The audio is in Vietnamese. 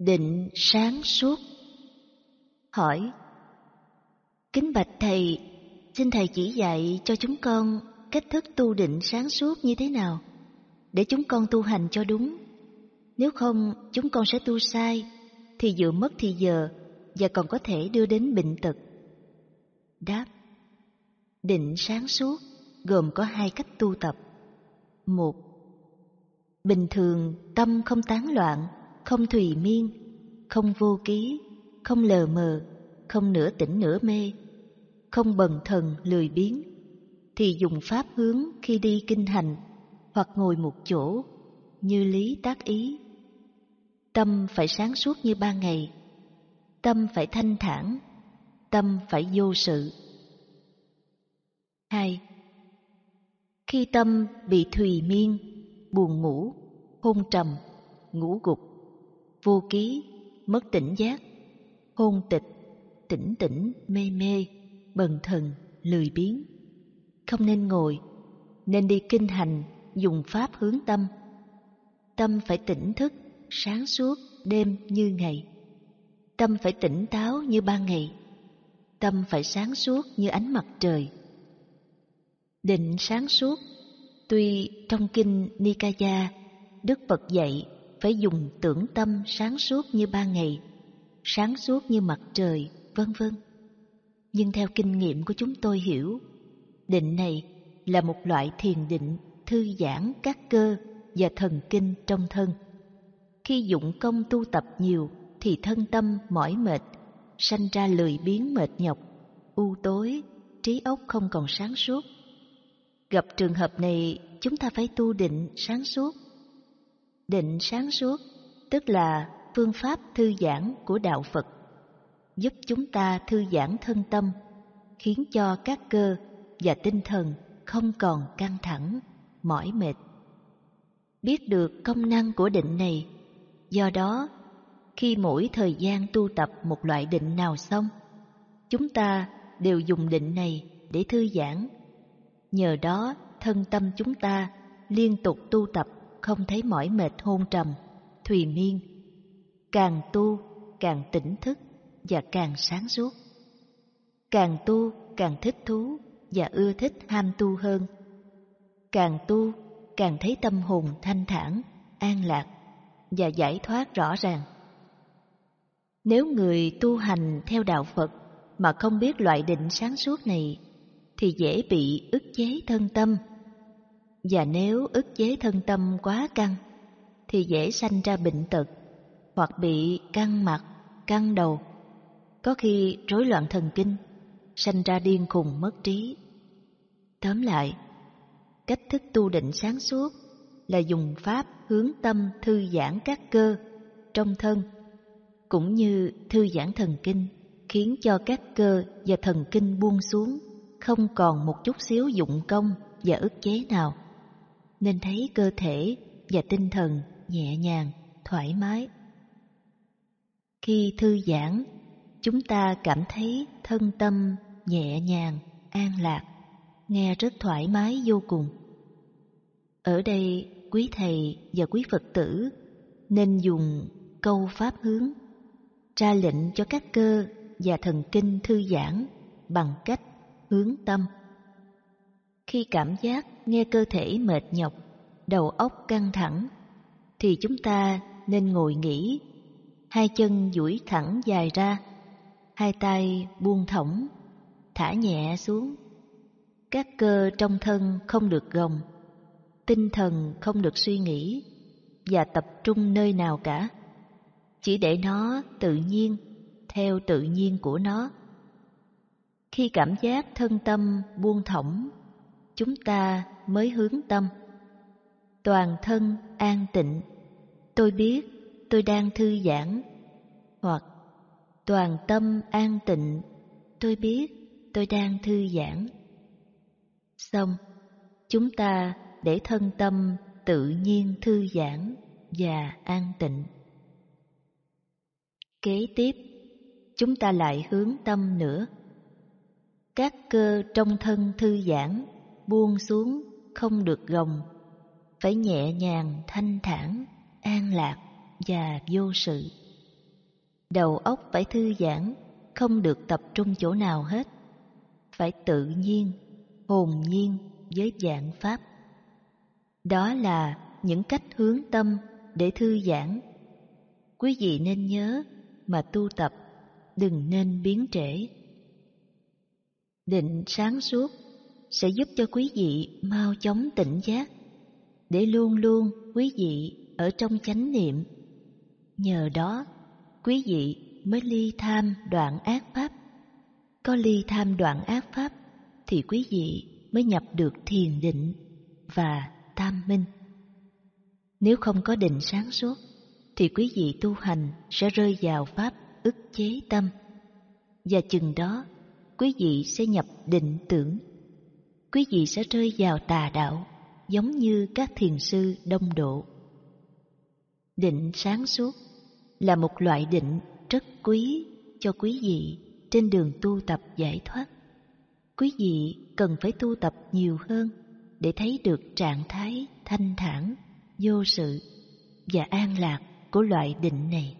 định sáng suốt hỏi kính bạch thầy xin thầy chỉ dạy cho chúng con cách thức tu định sáng suốt như thế nào để chúng con tu hành cho đúng nếu không chúng con sẽ tu sai thì vừa mất thì giờ và còn có thể đưa đến bệnh tật đáp định sáng suốt gồm có hai cách tu tập một bình thường tâm không tán loạn không thùy miên, không vô ký, không lờ mờ, không nửa tỉnh nửa mê, không bần thần lười biếng, thì dùng pháp hướng khi đi kinh hành hoặc ngồi một chỗ như lý tác ý. Tâm phải sáng suốt như ban ngày, tâm phải thanh thản, tâm phải vô sự. 2. Khi tâm bị thùy miên, buồn ngủ, hôn trầm, ngủ gục, vô ký, mất tỉnh giác, hôn tịch, tỉnh tỉnh mê mê, bần thần, lười biếng. Không nên ngồi, nên đi kinh hành, dùng pháp hướng tâm. Tâm phải tỉnh thức, sáng suốt, đêm như ngày. Tâm phải tỉnh táo như ban ngày. Tâm phải sáng suốt như ánh mặt trời. Định sáng suốt Tuy trong kinh Nikaya, Đức Phật dạy phải dùng tưởng tâm sáng suốt như ba ngày, sáng suốt như mặt trời, vân vân. Nhưng theo kinh nghiệm của chúng tôi hiểu, định này là một loại thiền định thư giãn các cơ và thần kinh trong thân. Khi dụng công tu tập nhiều thì thân tâm mỏi mệt, sanh ra lười biếng mệt nhọc, u tối, trí óc không còn sáng suốt. Gặp trường hợp này, chúng ta phải tu định sáng suốt định sáng suốt tức là phương pháp thư giãn của đạo phật giúp chúng ta thư giãn thân tâm khiến cho các cơ và tinh thần không còn căng thẳng mỏi mệt biết được công năng của định này do đó khi mỗi thời gian tu tập một loại định nào xong chúng ta đều dùng định này để thư giãn nhờ đó thân tâm chúng ta liên tục tu tập không thấy mỏi mệt hôn trầm, thùy miên. Càng tu, càng tỉnh thức và càng sáng suốt. Càng tu, càng thích thú và ưa thích ham tu hơn. Càng tu, càng thấy tâm hồn thanh thản, an lạc và giải thoát rõ ràng. Nếu người tu hành theo đạo Phật mà không biết loại định sáng suốt này thì dễ bị ức chế thân tâm và nếu ức chế thân tâm quá căng thì dễ sanh ra bệnh tật hoặc bị căng mặt, căng đầu, có khi rối loạn thần kinh, sanh ra điên khùng mất trí. Tóm lại, cách thức tu định sáng suốt là dùng pháp hướng tâm thư giãn các cơ trong thân cũng như thư giãn thần kinh khiến cho các cơ và thần kinh buông xuống không còn một chút xíu dụng công và ức chế nào nên thấy cơ thể và tinh thần nhẹ nhàng, thoải mái. Khi thư giãn, chúng ta cảm thấy thân tâm nhẹ nhàng, an lạc, nghe rất thoải mái vô cùng. Ở đây, quý thầy và quý Phật tử nên dùng câu pháp hướng ra lệnh cho các cơ và thần kinh thư giãn bằng cách hướng tâm. Khi cảm giác nghe cơ thể mệt nhọc, đầu óc căng thẳng, thì chúng ta nên ngồi nghỉ, hai chân duỗi thẳng dài ra, hai tay buông thõng, thả nhẹ xuống. Các cơ trong thân không được gồng, tinh thần không được suy nghĩ và tập trung nơi nào cả. Chỉ để nó tự nhiên, theo tự nhiên của nó. Khi cảm giác thân tâm buông thõng chúng ta mới hướng tâm toàn thân an tịnh tôi biết tôi đang thư giãn hoặc toàn tâm an tịnh tôi biết tôi đang thư giãn xong chúng ta để thân tâm tự nhiên thư giãn và an tịnh kế tiếp chúng ta lại hướng tâm nữa các cơ trong thân thư giãn buông xuống không được gồng phải nhẹ nhàng thanh thản an lạc và vô sự đầu óc phải thư giãn không được tập trung chỗ nào hết phải tự nhiên hồn nhiên với dạng pháp đó là những cách hướng tâm để thư giãn quý vị nên nhớ mà tu tập đừng nên biến trễ định sáng suốt sẽ giúp cho quý vị mau chóng tỉnh giác, để luôn luôn quý vị ở trong chánh niệm. Nhờ đó, quý vị mới ly tham đoạn ác pháp. Có ly tham đoạn ác pháp thì quý vị mới nhập được thiền định và tam minh. Nếu không có định sáng suốt thì quý vị tu hành sẽ rơi vào pháp ức chế tâm và chừng đó quý vị sẽ nhập định tưởng quý vị sẽ rơi vào tà đạo, giống như các thiền sư đông độ. Định sáng suốt là một loại định rất quý cho quý vị trên đường tu tập giải thoát. Quý vị cần phải tu tập nhiều hơn để thấy được trạng thái thanh thản, vô sự và an lạc của loại định này.